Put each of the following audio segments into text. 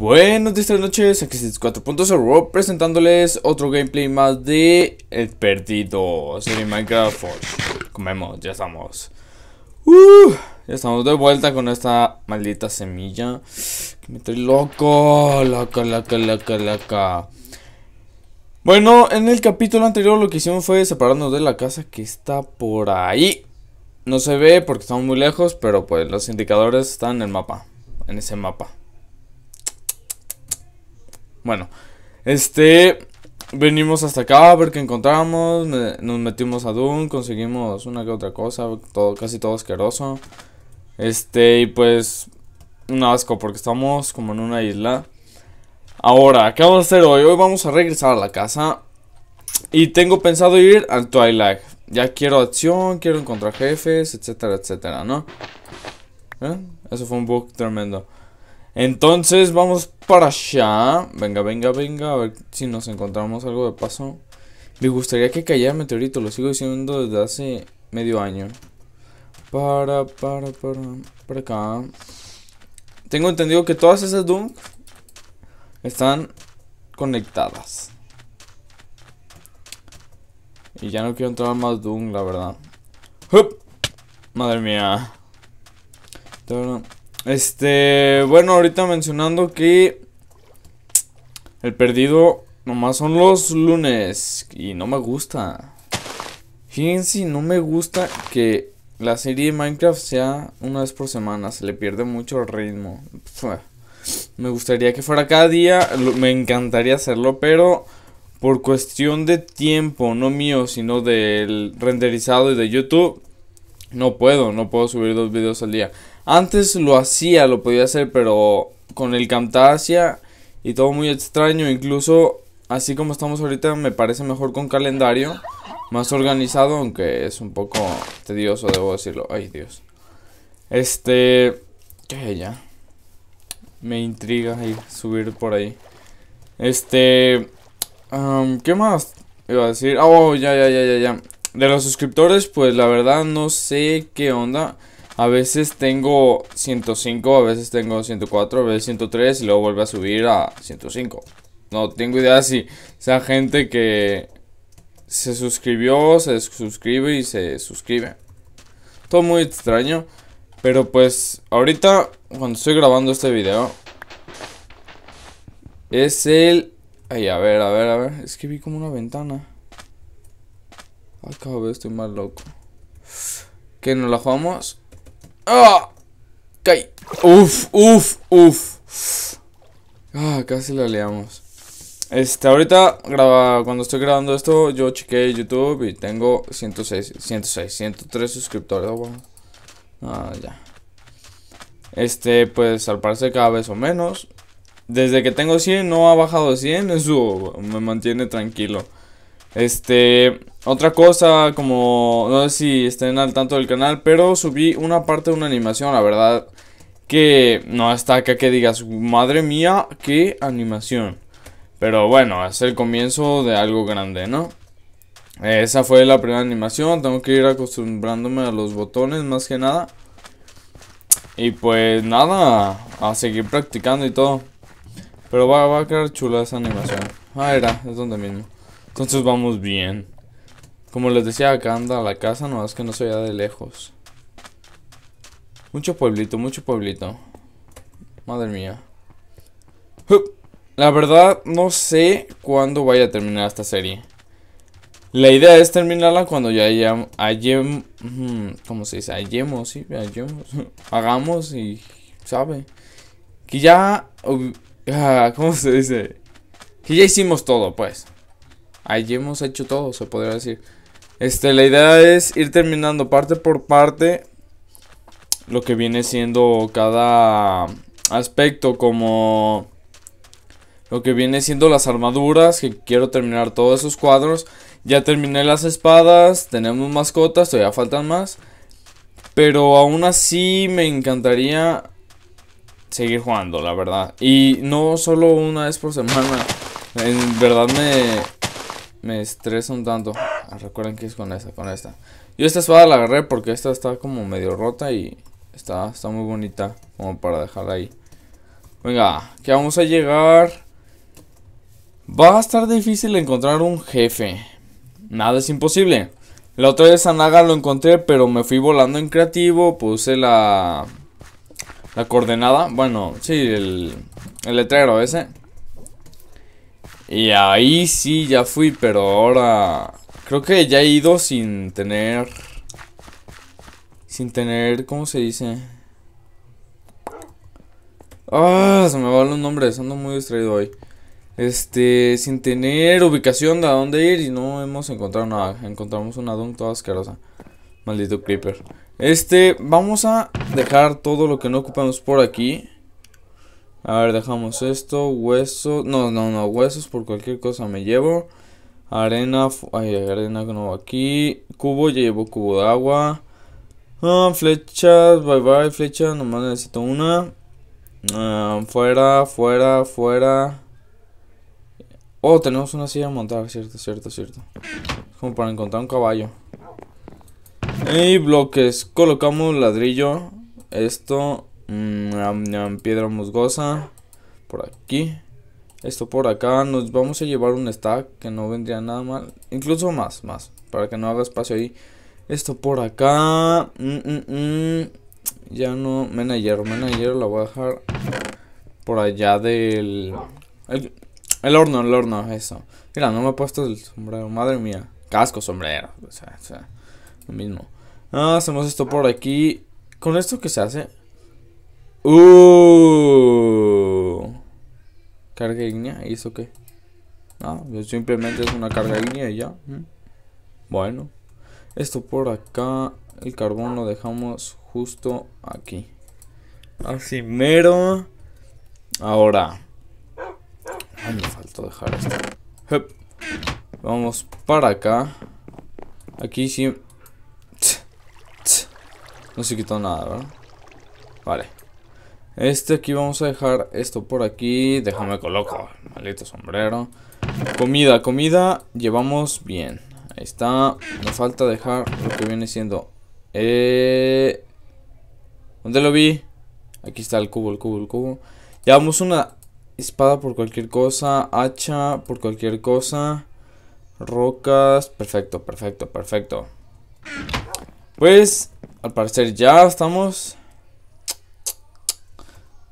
Buenos noches, aquí es 4.0 presentándoles otro gameplay más de El Perdido en Minecraft Comemos, ya estamos. Uh, ya estamos de vuelta con esta maldita semilla. me estoy loco, loca, loca, la Bueno, en el capítulo anterior lo que hicimos fue separarnos de la casa que está por ahí. No se ve porque estamos muy lejos, pero pues los indicadores están en el mapa, en ese mapa. Bueno, este. Venimos hasta acá a ver qué encontramos. nos metimos a Doom, conseguimos una que otra cosa, todo, casi todo asqueroso. Este, y pues. Un asco, porque estamos como en una isla. Ahora, ¿qué vamos a hacer hoy? Hoy vamos a regresar a la casa. Y tengo pensado ir al Twilight. Ya quiero acción, quiero encontrar jefes, etcétera, etcétera, ¿no? ¿Eh? Eso fue un bug tremendo. Entonces vamos para allá. Venga, venga, venga. A ver si nos encontramos algo de paso. Me gustaría que cayera meteorito. Lo sigo diciendo desde hace medio año. Para, para, para. Para acá. Tengo entendido que todas esas Doom están conectadas. Y ya no quiero entrar más Doom, la verdad. ¡Hup! Madre mía. Este, bueno, ahorita mencionando que el perdido nomás son los lunes y no me gusta. Fíjense, no me gusta que la serie de Minecraft sea una vez por semana, se le pierde mucho el ritmo. Me gustaría que fuera cada día, me encantaría hacerlo, pero por cuestión de tiempo, no mío, sino del renderizado y de YouTube, no puedo, no puedo subir dos videos al día. Antes lo hacía, lo podía hacer, pero con el Camtasia y todo muy extraño. Incluso así como estamos ahorita, me parece mejor con calendario. Más organizado, aunque es un poco tedioso, debo decirlo. Ay, Dios. Este... ¿Qué es ya? Me intriga subir por ahí. Este... ¿Qué más? Iba a decir... Oh, ya, ya, ya, ya, ya. De los suscriptores, pues la verdad no sé qué onda. A veces tengo 105, a veces tengo 104, a veces 103 y luego vuelve a subir a 105. No tengo idea si sea gente que se suscribió, se suscribe y se suscribe. Todo muy extraño. Pero pues ahorita cuando estoy grabando este video es el... Ay, a ver, a ver, a ver. Es que vi como una ventana. Acabo, estoy más loco. Que nos la jugamos ¡Ah! ¡Uf! ¡Uf! ¡Uf! Ah, casi la liamos. Este, ahorita graba, cuando estoy grabando esto, yo chequeé YouTube y tengo 106, 106, 103 suscriptores. Ah, ah, ya. Este, pues al parecer cada vez o menos. Desde que tengo 100 no ha bajado 100, eso me mantiene tranquilo. Este, otra cosa, como no sé si estén al tanto del canal, pero subí una parte de una animación, la verdad, que no está acá que digas, madre mía, qué animación. Pero bueno, es el comienzo de algo grande, ¿no? Esa fue la primera animación, tengo que ir acostumbrándome a los botones más que nada. Y pues nada, a seguir practicando y todo. Pero va, va a quedar chula esa animación. Ah, era, es donde mismo. Entonces vamos bien. Como les decía, acá anda la casa, No es que no se vea de lejos. Mucho pueblito, mucho pueblito. Madre mía. La verdad, no sé cuándo vaya a terminar esta serie. La idea es terminarla cuando ya ya ¿cómo se dice? Hallemos, sí, hallemos. Hagamos y, ¿sabe? Que ya, ah, ¿cómo se dice? Que ya hicimos todo, pues. Allí hemos hecho todo, se podría decir. Este, la idea es ir terminando parte por parte lo que viene siendo cada aspecto, como lo que viene siendo las armaduras, que quiero terminar todos esos cuadros. Ya terminé las espadas, tenemos mascotas, todavía faltan más. Pero aún así me encantaría seguir jugando, la verdad. Y no solo una vez por semana. En verdad me, me estresa un tanto. Ah, recuerden que es con esta, con esta. Yo esta espada la agarré porque esta está como medio rota y está, está muy bonita como para dejarla ahí. Venga, que vamos a llegar. Va a estar difícil encontrar un jefe. Nada es imposible. La otra vez a Naga lo encontré, pero me fui volando en creativo. Puse la... La coordenada. Bueno, sí, el, el letrero ese. Y ahí sí, ya fui, pero ahora... Creo que ya he ido sin tener... Sin tener, ¿cómo se dice? Ah, se me van los nombres, ando muy distraído hoy. Este, sin tener ubicación de a dónde ir y no hemos encontrado nada. Encontramos una dunk toda asquerosa. Maldito creeper. Este, vamos a dejar todo lo que no ocupamos por aquí. A ver, dejamos esto. hueso No, no, no. Huesos por cualquier cosa me llevo. Arena. Ay, arena que no va aquí. Cubo, ya llevo cubo de agua. Ah, flechas. Bye bye, flecha. Nomás necesito una. Ah, fuera, fuera, fuera. Oh, tenemos una silla montada Cierto, cierto, cierto. Es como para encontrar un caballo. Y bloques. Colocamos ladrillo. Esto. Mm, piedra musgosa. Por aquí. Esto por acá. Nos vamos a llevar un stack que no vendría nada mal. Incluso más, más. Para que no haga espacio ahí. Esto por acá. Mm, mm, ya no. manager manager la voy a dejar por allá del... El, horno, el horno, eso. Mira, no me he puesto el sombrero. Madre mía. Casco, sombrero. O sea, o sea lo mismo. Ah, hacemos esto por aquí. ¿Con esto qué se hace? Uh. Carga línea ¿y eso qué? Ah, pues simplemente es una carga ígnea y ya. Bueno, esto por acá. El carbón lo dejamos justo aquí. Así mero. Ahora. Ay, me faltó dejar esto. Vamos para acá. Aquí sí. No se quitó nada, ¿verdad? Vale. Este aquí vamos a dejar esto por aquí. Déjame coloco. Maldito sombrero. Comida, comida. Llevamos bien. Ahí está. Me falta dejar lo que viene siendo. Eh... ¿Dónde lo vi? Aquí está el cubo, el cubo, el cubo. Llevamos una espada por cualquier cosa. Hacha por cualquier cosa. Rocas. Perfecto, perfecto, perfecto. Pues, al parecer ya estamos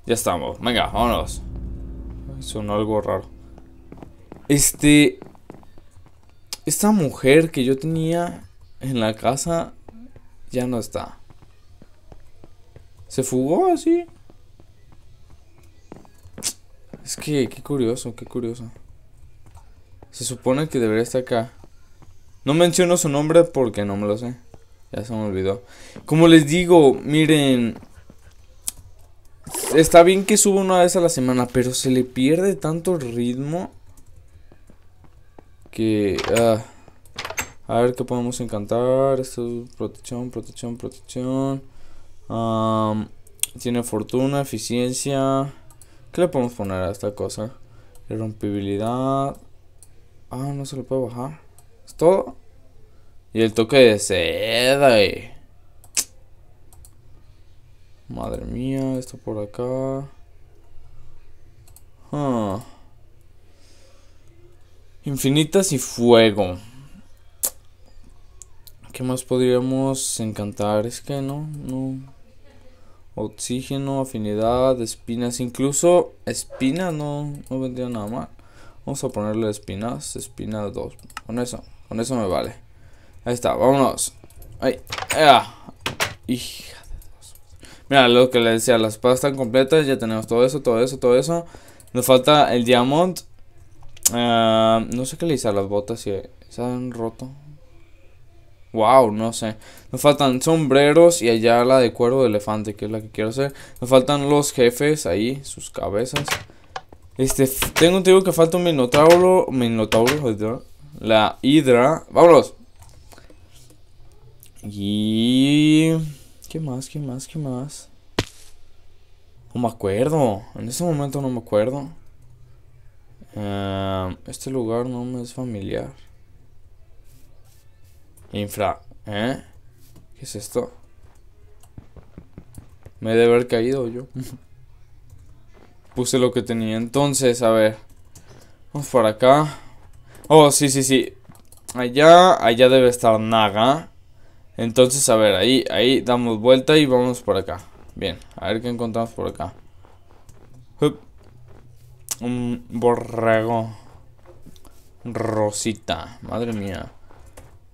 ya estamos. Venga, vámonos. Sonó algo raro. Este... Esta mujer que yo tenía en la casa ya no está. ¿Se fugó así? Es que, qué curioso, qué curioso. Se supone que debería estar acá. No menciono su nombre porque no me lo sé. Ya se me olvidó. Como les digo, miren, Está bien que suba una vez a la semana, pero se le pierde tanto ritmo que... Ah, a ver qué podemos encantar. Esto es protección, protección, protección. tiene fortuna, eficiencia. ¿Qué le podemos poner a esta cosa? Irrompibilidad. Ah, no se lo puede bajar. ¿Es todo? Y el toque de seda, eh. Madre mía, esto por acá. Ah. Infinitas y fuego. ¿Qué más podríamos encantar? Es que no, no. Oxígeno, afinidad, espinas. Incluso espinas no, no vendría nada mal. Vamos a ponerle espinas, espinas 2. Con eso, con eso me vale. Ahí está, vámonos. Ahí, ah Hija. Mira, lo que le decía, las espadas están completas, ya tenemos todo eso, todo eso, todo eso. Nos falta el diamond. Ah, no sé qué le hice a las botas si se han roto. Wow, no sé. Nos faltan sombreros y allá la de cuero de elefante, que es la que quiero hacer. Nos faltan los jefes ahí, sus cabezas. Este, tengo un tío que falta un minotauro. Minotauro, la hidra. Vámonos. Y... ¿Qué más? ¿Qué más? ¿Qué más? No me acuerdo. En ese momento no me acuerdo. Em, este lugar no me es familiar. Infra. ¿Eh? ¿Qué es esto? Me debe haber caído yo. Puse lo que tenía. Entonces, a ver. Vamos para acá. Oh, sí, sí, sí. Allá, allá debe estar Naga. Entonces, a ver, ahí, ahí damos vuelta y vamos por acá. Bien, a ver qué encontramos por acá. Un borrego. Rosita, madre mía.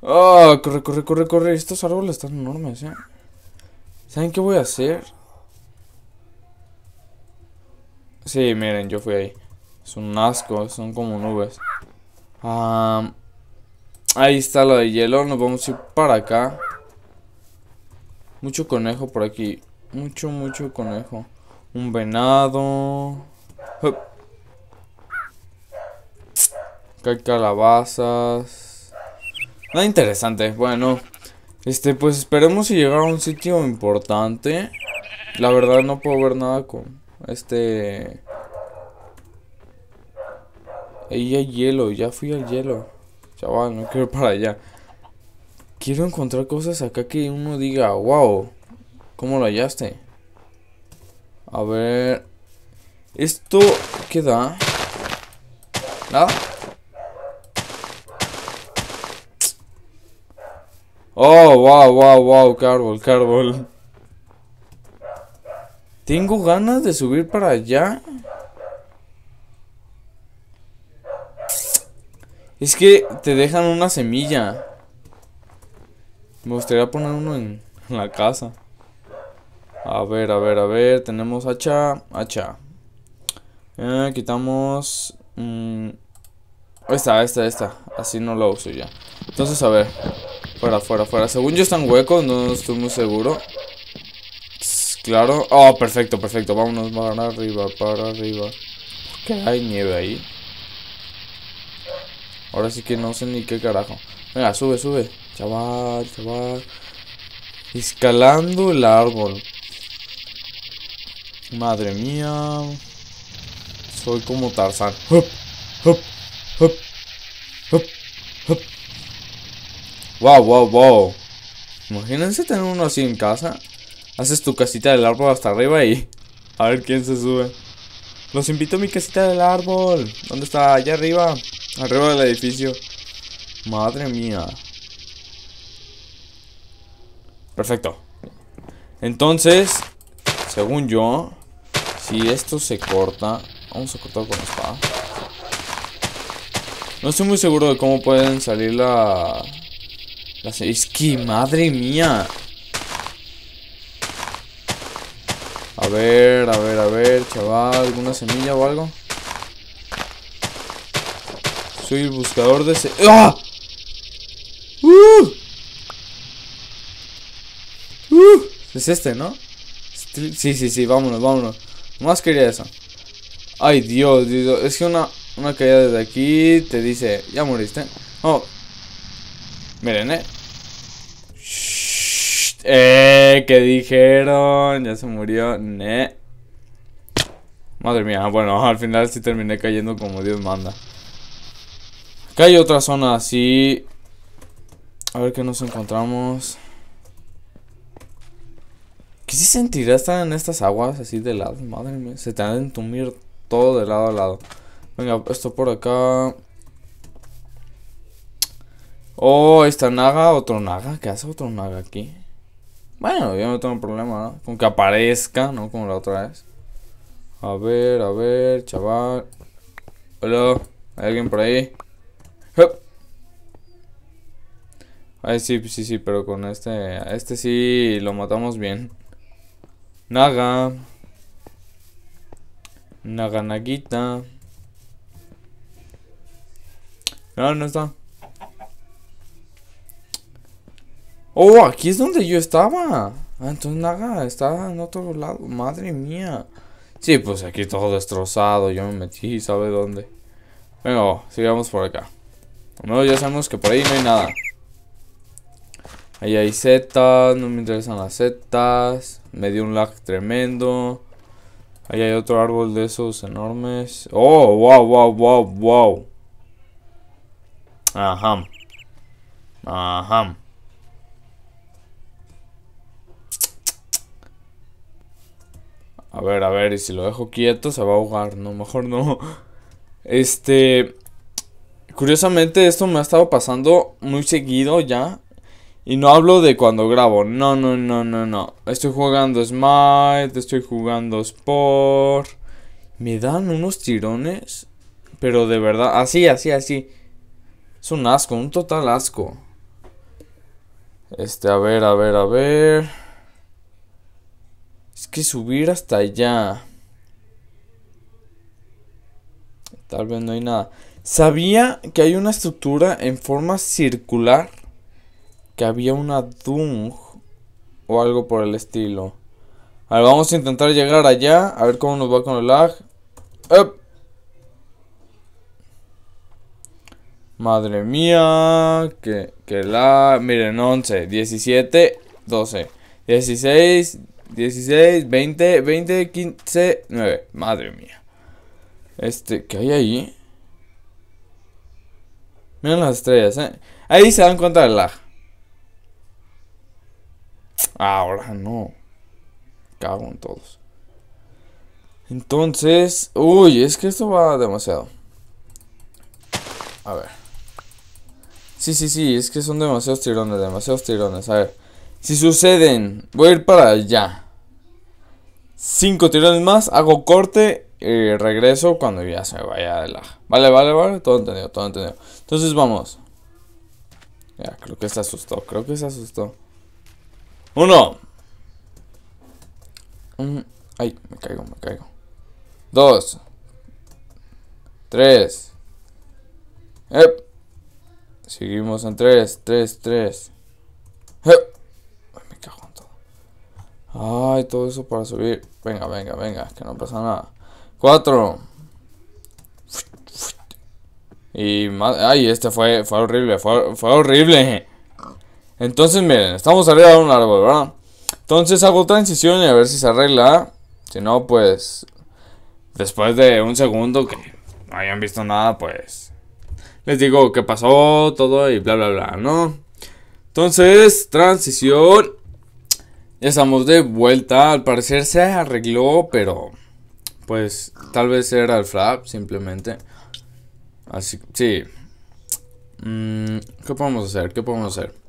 Oh, corre, corre, corre, corre. Estos árboles están enormes, ¿eh? ¿Saben qué voy a hacer? Sí, miren, yo fui ahí. Es un asco, son como nubes. ahí está lo de hielo, nos vamos a ir para acá. Mucho conejo por aquí. Mucho, mucho conejo. Un venado. Hup. Hay calabazas. Nada interesante. Bueno, este, pues esperemos si llegar a un sitio importante. La verdad no puedo ver nada con este... Ahí hay hielo, ya fui al hielo. Chaval, no quiero ir para allá quiero encontrar cosas acá que uno diga, wow, ¿cómo lo hallaste? A ver, esto, oh, ¿qué da? ¿Ah? Oh, wow, wow, wow, carbol, carbol. Tengo ganas de subir para allá. Es que te dejan una semilla. Me gustaría poner uno en, la casa. A ver, a ver, a ver. Tenemos hacha, hacha. Eh, quitamos... esta, esta, esta. Así no lo uso ya. Entonces, a ver. Fuera, fuera, fuera. Según yo están huecos, no estoy muy seguro. claro. Oh, perfecto, perfecto. Vámonos para arriba, para arriba. ¿Qué? Hay nieve ahí. Ahora sí que no sé ni qué carajo. Venga, sube, sube. Chaval, chaval. Escalando el árbol. Madre mía. Soy como Tarzán. Hup Hup Hup Wow, wow, wow. Imagínense tener uno así en casa. Haces tu casita del árbol hasta arriba y a ver quién se sube. Los invito a mi casita del árbol. ¿Dónde está? Allá arriba. Arriba del edificio. Madre mía. Perfecto. Entonces, según yo, si esto se corta... Vamos a cortar con la No estoy muy seguro de cómo pueden salir la... Las... Es que, madre mía. A ver, a ver, a ver, chaval. ¿Alguna semilla o algo? Soy el buscador de... ¡Ah! ¡Uh! Es este, ¿no? Sí, sí, sí, vámonos, vámonos. Más quería eso. Ay, Dios, Dios. Es que una, una caída desde aquí te dice, ya moriste. Oh. Miren, eh. eh, ¿qué dijeron, ya se murió. Ne. Madre mía, bueno, al final sí terminé cayendo como Dios manda. Acá hay otra zona así. A ver qué nos encontramos. ¿Qué se sentirá estar en estas aguas así de lado? Madre mía, se te van a entumir todo de lado a lado. Venga, esto por acá. Oh, esta naga, otro naga. ¿Qué hace otro naga aquí? Bueno, yo no tengo problema, ¿no? Con que aparezca, ¿no? Como la otra vez. A ver, a ver, chaval. Hola, ¿hay alguien por ahí? Ay, sí, sí, sí, pero con este... Este sí lo matamos bien. Naga. Naga Naguita. No, no está. Oh, aquí es donde yo estaba. Ah, entonces Naga está en otro lado. Madre mía. Sí, pues aquí todo destrozado. Yo me metí, ¿sabe dónde? Venga, sigamos por acá. No, ya sabemos que por ahí no hay nada. Ahí hay setas. No me interesan las setas. Me dio un lag tremendo. Ahí hay otro árbol de esos enormes. Oh, wow, wow, wow, wow. Ajá. Ajá. A ver, a ver, y si lo dejo quieto se va a ahogar, no, mejor no. Este, curiosamente esto me ha estado pasando muy seguido ya. Y no hablo de cuando grabo, no, no, no, no, no. Estoy jugando Smite, estoy jugando Sport. Me dan unos tirones, pero de verdad, así, así, así. Es un asco, un total asco. Este, a ver, a ver, a ver. Es que subir hasta allá. Tal vez no hay nada. Sabía que hay una estructura en forma circular que había una Dung o algo por el estilo. A ver, vamos a intentar llegar allá, a ver cómo nos va con el lag. Madre mía, que, lag, la... Miren, 11, 17, 12, 16, 16, 20, 20, 15, 9. Madre mía. Este, ¿qué hay ahí? Miren las estrellas, ¿eh? Ahí se dan cuenta del lag. Ahora no. Cago en todos. Entonces, uy, es que esto va demasiado. A ver. Sí, sí, sí, es que son demasiados tirones, demasiados tirones. A ver. Si suceden, voy a ir para allá. Cinco tirones más, hago corte y eh, regreso cuando ya se vaya de la... Vale, vale, vale, todo entendido, todo entendido. Entonces vamos. Ya, creo que se asustó, creo que se asustó. Uno. Mm, ay, me caigo, me caigo. Dos. Tres. Seguimos en tres, tres, tres. Ay, me cago en todo. Ay, todo eso para subir. Venga, venga, venga, que no pasa nada. Cuatro. Y más. Ay, este fue, fue horrible, fue horrible. Entonces, miren, estamos arriba de un árbol, ¿verdad? Entonces hago transición y a ver si se arregla. Si no, pues después de un segundo que no hayan visto nada, pues les digo qué pasó, todo y bla, bla, bla, ¿no? Entonces, transición. estamos de vuelta. Al parecer se arregló, pero pues tal vez era el flap, simplemente. Así, sí. Mm, ¿Qué podemos hacer? ¿Qué podemos hacer?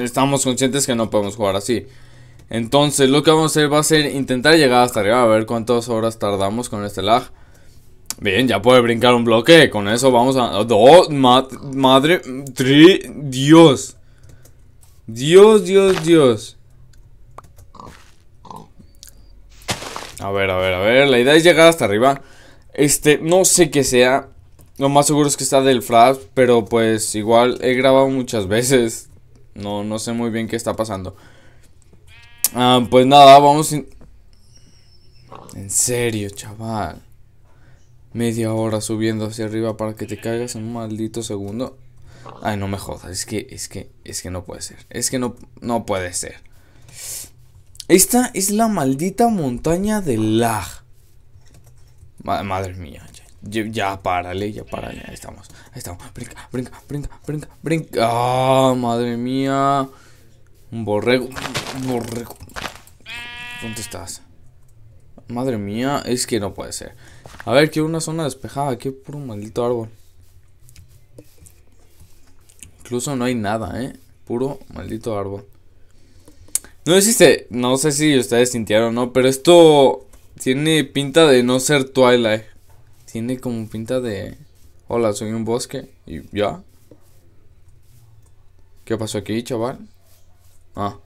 estamos conscientes que no podemos jugar así. Entonces, lo que vamos a hacer va a ser intentar llegar hasta arriba, a ver cuántas horas tardamos con este lag. Bien, ya puede brincar un bloque. Con eso vamos a... Oh, Dos, madre... tres, Dios. Dios, Dios, Dios. A ver, a ver, a ver. La idea es llegar hasta arriba. Este, no sé qué sea. Lo más seguro es que está del Flash, pero pues igual he grabado muchas veces. No, no sé muy bien qué está pasando. Ah, pues nada, vamos... En serio, chaval. Media hora subiendo hacia arriba para que te caigas en un maldito segundo. Ay, no me jodas, es que, es que, es que no puede ser. Es que no, no puede ser. Esta es la maldita montaña de lag. Madre mía, ya, párale, ya párale. Ahí estamos, ahí estamos. Brinca, brinca, brinca, brinca, brinca. ¡Ah, madre mía! Un borrego, un borrego. ¿Dónde estás? Madre mía, es que no puede ser. A ver, quiero una zona despejada. Aquí puro maldito árbol. Incluso no hay nada, ¿eh? Puro maldito árbol. No existe, no sé si ustedes sintieron o no, pero esto tiene pinta de no ser Twilight tiene como pinta de. Hola, soy un bosque. Y ya. ¿Qué pasó aquí, chaval? Ah.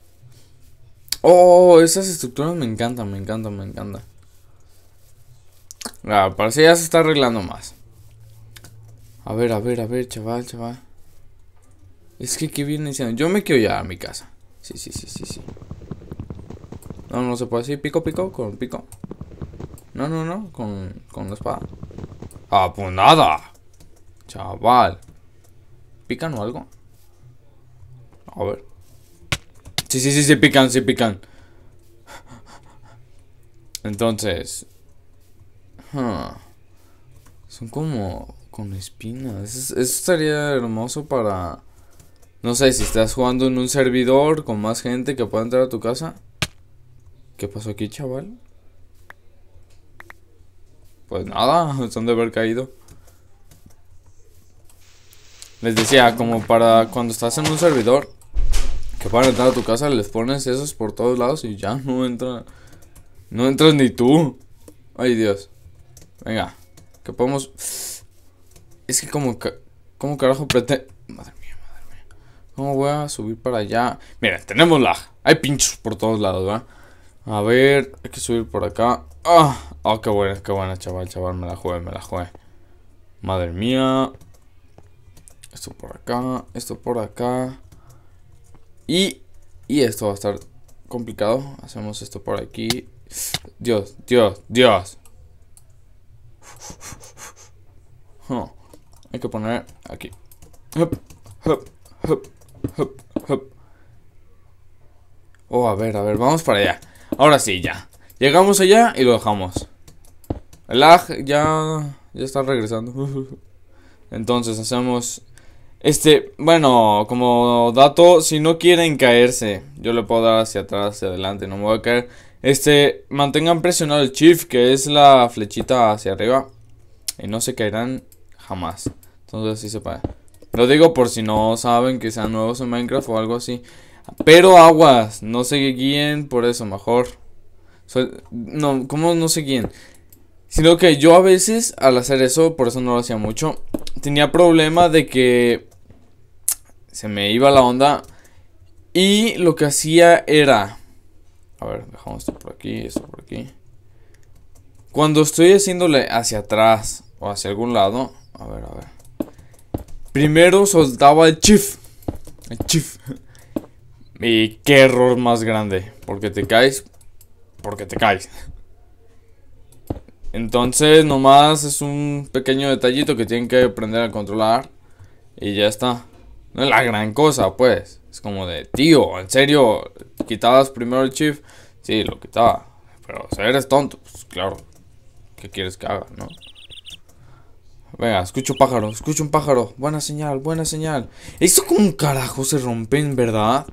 Oh, esas estructuras me encantan, me encantan, me encantan. Ah, parece ya se está arreglando más. A ver, a ver, a ver, chaval, chaval. Es que qué viene diciendo. Yo me quedo ya a mi casa. Sí, sí, sí, sí, sí. No, no se puede decir pico, pico, con pico. No, no, no, con la espada. Ah, pues nada. Chaval. ¿Pican o algo? A ver. Sí, sí, sí, sí, pican, sí, pican. Entonces... Son como con espinas. Eso, estaría hermoso para... No sé, si estás jugando en un servidor con más gente que pueda entrar a tu casa. ¿Qué pasó aquí, chaval? pues nada, son de haber caído. Les decía, como para cuando estás en un servidor, que para entrar a tu casa les pones esos por todos lados y ya no entra. No entras ni tú. Ay, Dios. Venga, que podemos. Es que como. ¿Cómo carajo pretende.? Madre mía, madre mía. ¿Cómo voy a subir para allá? Mira, tenemos la Hay pinchos por todos lados, ¿verdad? A ver, hay que subir por acá. ¡Ah! ¡Oh! qué buena, qué buena, chaval, chaval! Me la juegué, me la juegué Madre mía. Esto por acá, esto por acá. Y, y esto va a estar complicado. Hacemos esto por aquí. Dios, Dios, Dios. Hay que poner aquí. Hup, oh, a ver, a ver, vamos para allá. Ahora sí, ya. Llegamos allá y lo dejamos. El lag ya, ya está regresando. Entonces hacemos... Este, bueno, como dato, si no quieren caerse, yo le puedo dar hacia atrás, hacia adelante, no me voy a caer. Este, mantengan presionado el shift, que es la flechita hacia arriba. Y no se caerán jamás. Entonces así se para. Lo digo por si no saben que sean nuevos en Minecraft o algo así. Pero aguas, no se guíen por eso, mejor. no, ¿cómo no se guíen? Sino que yo a veces, al hacer eso, por eso no lo hacía mucho, tenía problema de que se me iba la onda. Y lo que hacía era... A ver, dejamos esto por aquí, esto por aquí. Cuando estoy haciéndole hacia atrás o hacia algún lado... A ver, a ver. Primero soltaba el chif. El chif. Y qué error más grande. Porque te caes. Porque te caes. Entonces, nomás es un pequeño detallito que tienen que aprender a controlar. Y ya está. No es la gran cosa, pues. Es como de, tío, en serio, ¿quitabas primero el chip? Sí, lo quitaba. Pero si eres tonto, pues claro. ¿Qué quieres que haga, no? Venga, escucho pájaro, escucho un pájaro. Buena señal, buena señal. Esto como un carajo se rompe en ¿verdad?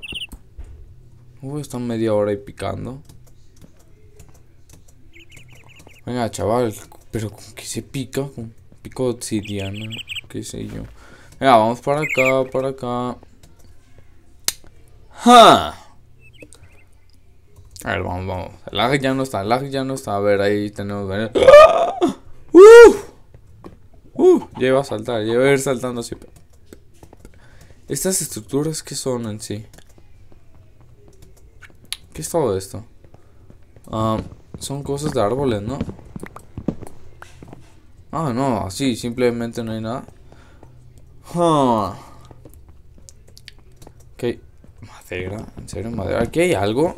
Uy, están media hora ahí picando. Venga, chaval, pero ¿con qué se pica? ¿Con pico de obsidiana? ¿Qué sé yo? Venga, vamos para acá, para acá. ¡Ja! A ver, vamos, vamos. El lag ya no está, el lag ya no está. A ver, ahí tenemos... ¡Ah! ¡Uf! ¡Uh! Ya iba a saltar, ya iba a ir saltando así. ¿Estas estructuras que son en sí? ¿Qué es todo esto? Ah, son cosas de árboles, ¿no? Ah, no, así, simplemente no hay nada. ¿Qué? Ah. Ok, madera, en serio, madera. ¿Aquí hay algo?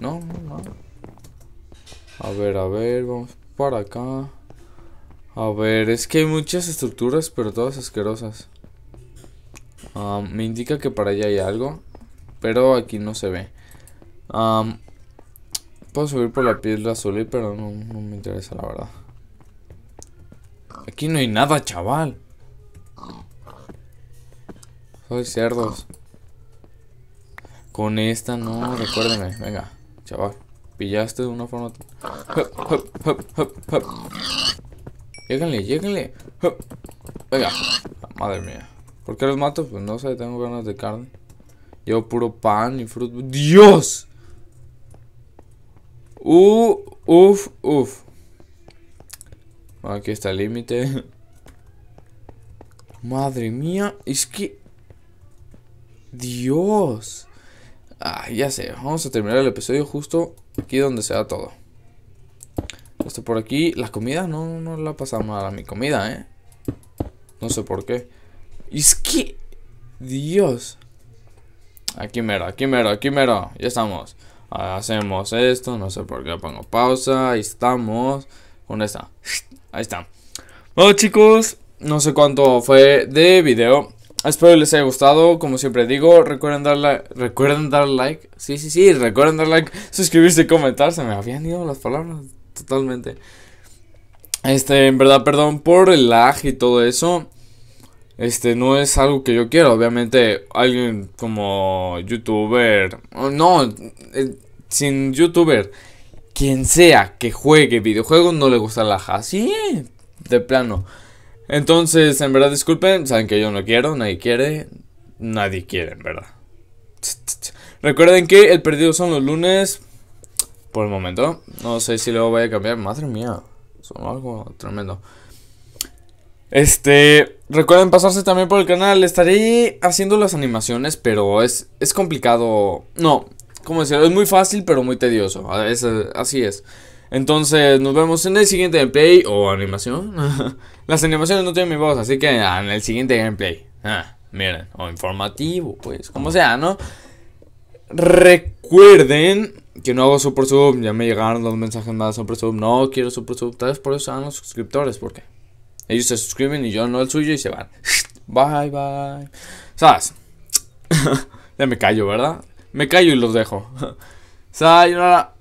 No, no, A ver, a ver, vamos para acá. A ver, es que hay muchas estructuras, pero todas asquerosas. Ah, me indica que para allá hay algo. Pero aquí no se ve. puedo subir por la piedra azul, pero no, me interesa la verdad. Aquí no hay nada, chaval. Soy cerdos. Con esta no, recuérdeme. Venga, chaval. Pillaste de una forma... Lléganle, lléganle. Venga. Madre mía. ¿Por qué los mato? Pues no sé, tengo ganas de carne. Llevo puro pan y fruto. ¡Dios! uf uf, uf. Aquí está el límite. Madre mía, es que... Dios. Ah, ya sé, vamos a terminar el episodio justo aquí donde se da todo. Esto por aquí, la comida no, no la pasado mal a mi comida, ¿eh? No sé por qué. Es que... Dios. Aquí mero, aquí mero, aquí mero. Ya estamos. Hacemos esto, no sé por qué pongo pausa. Ahí estamos. con está? Ahí está. Bueno chicos, no sé cuánto fue de video. Espero les haya gustado, como siempre digo, recuerden darle, recuerden dar like, sí, sí, sí, recuerden dar like, suscribirse y comentar, se me habían ido las palabras totalmente. Este, en verdad, perdón por el lag y todo eso este no es algo que yo quiero. Obviamente alguien como youtuber, no, eh, sin youtuber, quien sea que juegue videojuegos no le gusta la así de plano. Entonces, en verdad, disculpen, saben que yo no quiero, nadie quiere, nadie quiere, en verdad. Recuerden que el perdido son los lunes. Por el momento. No sé si luego voy a cambiar. Madre mía. Son algo tremendo. Este. Recuerden pasarse también por el canal. Estaré haciendo las animaciones, pero es, es complicado. No, como decirlo, es muy fácil, pero muy tedioso. así es. Entonces, nos vemos en el siguiente gameplay o animación. las animaciones no tienen mi voz, así que ah, en el siguiente gameplay. Ah, miren, o informativo, pues, como sea, ¿no? Recuerden que no hago super sub. Ya me llegaron los mensajes más super sub. No quiero super sub. Tal vez por eso sean los suscriptores, qué? Ellos se suscriben y yo no el suyo y se van. Bye, bye. ¿Sabes? ya me callo, ¿verdad? Me callo y los dejo. Sayonara.